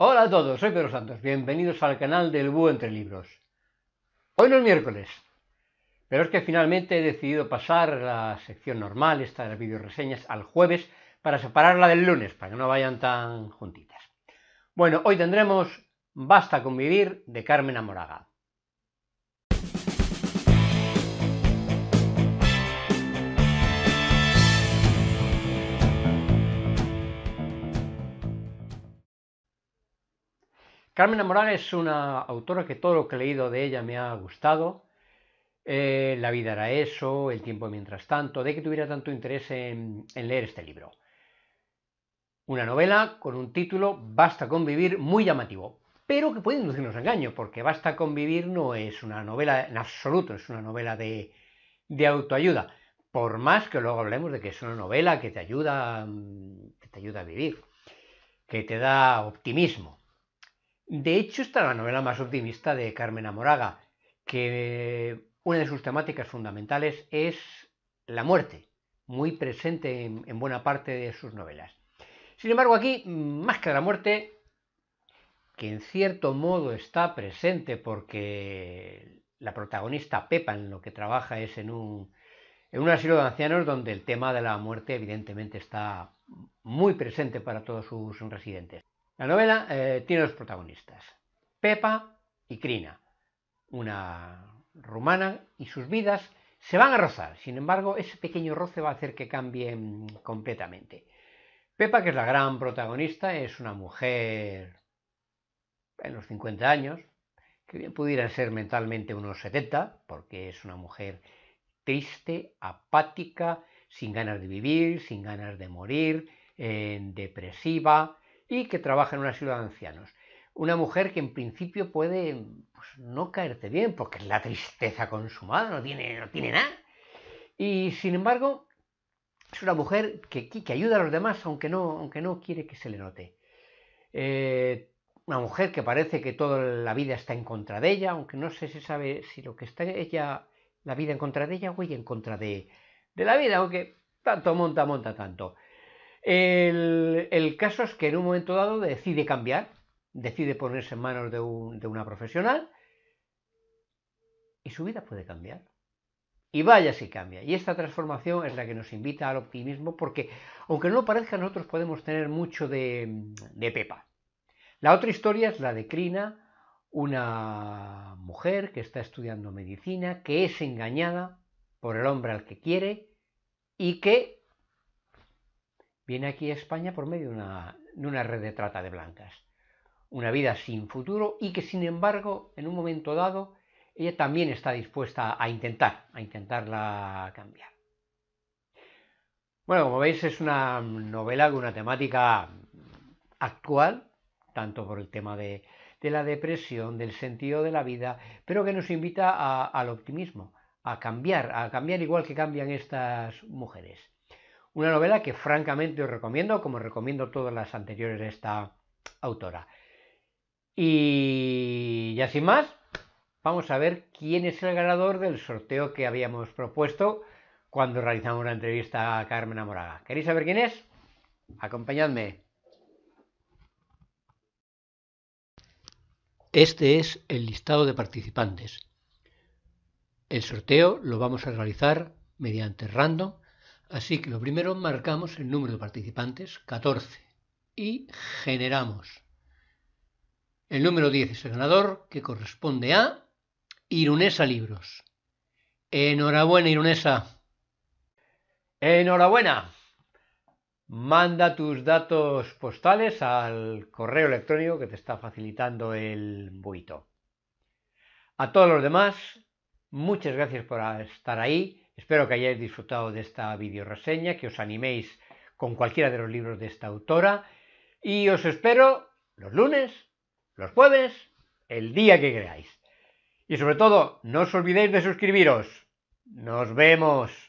Hola a todos, soy Pedro Santos, bienvenidos al canal del Búho Entre Libros. Hoy no es miércoles, pero es que finalmente he decidido pasar la sección normal, esta de las videoreseñas, al jueves para separarla del lunes, para que no vayan tan juntitas. Bueno, hoy tendremos Basta convivir de Carmen Amoraga. Carmen Morales es una autora que todo lo que he leído de ella me ha gustado. Eh, la vida era eso, el tiempo mientras tanto, de que tuviera tanto interés en, leer este libro. Una novela con un título Basta Convivir, muy llamativo, pero que puede inducirnos a engaño, porque Basta Convivir no es una novela en absoluto, es una novela de, autoayuda, por más que luego hablemos de que es una novela que te ayuda, mm, que te ayuda a vivir, que te da optimismo. De hecho, esta la novela más optimista de Carmen Amoraga, que eh, una de sus temáticas fundamentales es la muerte, muy presente en, buena parte de sus novelas. Sin embargo, aquí, mm, más que la muerte, que en cierto modo está presente porque la protagonista Pepa en lo que trabaja es en un asilo de ancianos donde el tema de la muerte evidentemente está muy presente para todos sus residentes. La novela eh, tiene dos protagonistas, Pepa y Crina, una rumana, y sus vidas se van a rozar. Sin embargo, ese pequeño roce va a hacer que cambien completamente. Pepa, que es la gran protagonista, es una mujer en los 50 años, que bien ser mentalmente unos 70, porque es una mujer triste, apática, sin ganas de vivir, sin ganas de morir, eh, depresiva, y que trabaja en una ciudad de ancianos. Una mujer que en principio puede pues, no caerte bien porque es la tristeza consumada, no tiene, no tiene nada. Y sin embargo, es una mujer que, que ayuda a los demás aunque no, aunque no quiere que se le note. Eh, una mujer que parece que toda la vida está en contra de ella, aunque no sé si sabe si lo que está ella, la vida en contra de ella o ella en contra de, de la vida, aunque tanto monta, monta tanto. El, caso es que en un momento dado decide cambiar, decide ponerse en manos de, una profesional y su vida puede cambiar. Y vaya si cambia. Y esta transformación es la que nos invita al optimismo porque, aunque no lo parezca, nosotros podemos tener mucho de, de Pepa. La otra historia es la de Crina, una mujer que está estudiando medicina, que es engañada por el hombre al que quiere y que viene aquí a España por medio de una, red de trata de blancas. Una vida sin futuro y que sin embargo en un momento dado ella también está dispuesta a intentar, a intentarla cambiar. Bueno, como veis es una novela con una temática actual, tanto por el tema de, la depresión, del sentido de la vida, pero que nos invita al optimismo, a cambiar, a cambiar igual que cambian estas mujeres. Una novela que francamente os recomiendo, como recomiendo todas las anteriores de esta autora. Y ya sin más, vamos a ver quién es el ganador del sorteo que habíamos propuesto cuando realizamos la entrevista a Carmen Amoraga. ¿Queréis saber quién es? Acompañadme. Este es el listado de participantes. El sorteo lo vamos a realizar mediante random Así que lo primero marcamos el número de participantes, 14, y generamos. El número 10 es el ganador, que corresponde a Irunesa Libros. Enhorabuena, Irunesa. Enhorabuena. Manda tus datos postales al correo electrónico que te está facilitando el buito. A todos los demás, muchas gracias por estar ahí Espero que hayáis disfrutado de esta reseña, que os animéis con cualquiera de los libros de esta autora y os espero los lunes, los jueves, el día que queráis. Y sobre todo, no os olvidéis de suscribiros. Nos vemos.